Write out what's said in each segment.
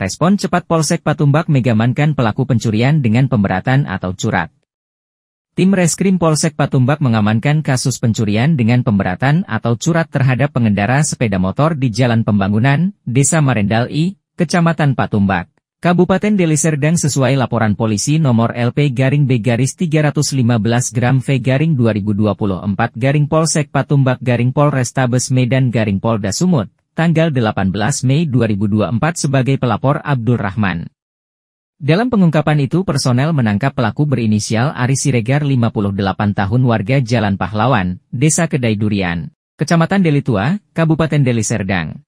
Respon cepat Polsek Patumbak megamankan pelaku pencurian dengan pemberatan atau curat. Tim Reskrim Polsek Patumbak mengamankan kasus pencurian dengan pemberatan atau curat terhadap pengendara sepeda motor di Jalan Pembangunan, Desa Marendal I, Kecamatan Patumbak, Kabupaten Deli Serdang sesuai laporan polisi nomor LP garing B garis 315 gram V garing 2024 garing Polsek Patumbak garing Polrestabes Medan garing Polda Sumut, tanggal 18 Mei 2024 sebagai pelapor Abdul Rahman. Dalam pengungkapan itu personel menangkap pelaku berinisial Ari Siregar 58 tahun warga Jalan Pahlawan, Desa Kedai Durian, Kecamatan Delitua, Kabupaten Deli Serdang.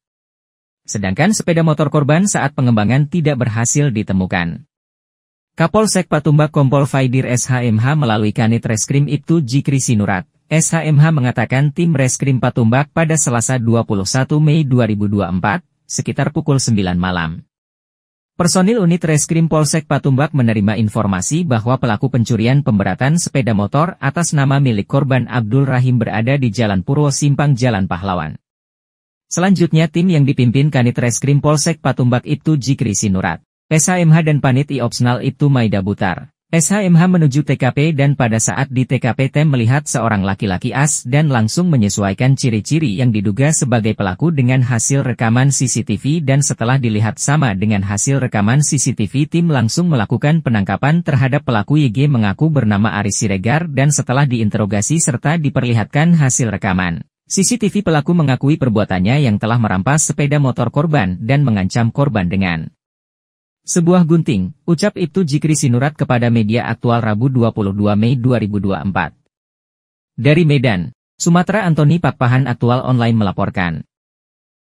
Sedangkan sepeda motor korban saat pengembangan tidak berhasil ditemukan. Kapolsek Patumbak Kompol Faidir SHMH melalui Kanit Reskrim Ibtu Jikri Sinurat SHMH mengatakan tim Reskrim Patumbak pada Selasa 21 Mei 2024, sekitar pukul 9 malam. Personil unit Reskrim Polsek Patumbak menerima informasi bahwa pelaku pencurian pemberatan sepeda motor atas nama milik korban Abdul Rahim berada di Jalan Purwo Simpang Jalan Pahlawan. Selanjutnya tim yang dipimpin Kanit Reskrim Polsek Patumbak itu Jikri Sinurat, SHMH dan Panit Iopsnal itu Maida Butar, SHMH menuju TKP dan pada saat di TKP Tem melihat seorang laki-laki as dan langsung menyesuaikan ciri-ciri yang diduga sebagai pelaku dengan hasil rekaman CCTV dan setelah dilihat sama dengan hasil rekaman CCTV tim langsung melakukan penangkapan terhadap pelaku YG mengaku bernama Ari Siregar dan setelah diinterogasi serta diperlihatkan hasil rekaman. CCTV pelaku mengakui perbuatannya yang telah merampas sepeda motor korban dan mengancam korban dengan sebuah gunting, ucap Ibtu Jikri Sinurat kepada media aktual Rabu 22 Mei 2024. Dari Medan, Sumatera Antoni Pakpahan Aktual Online melaporkan.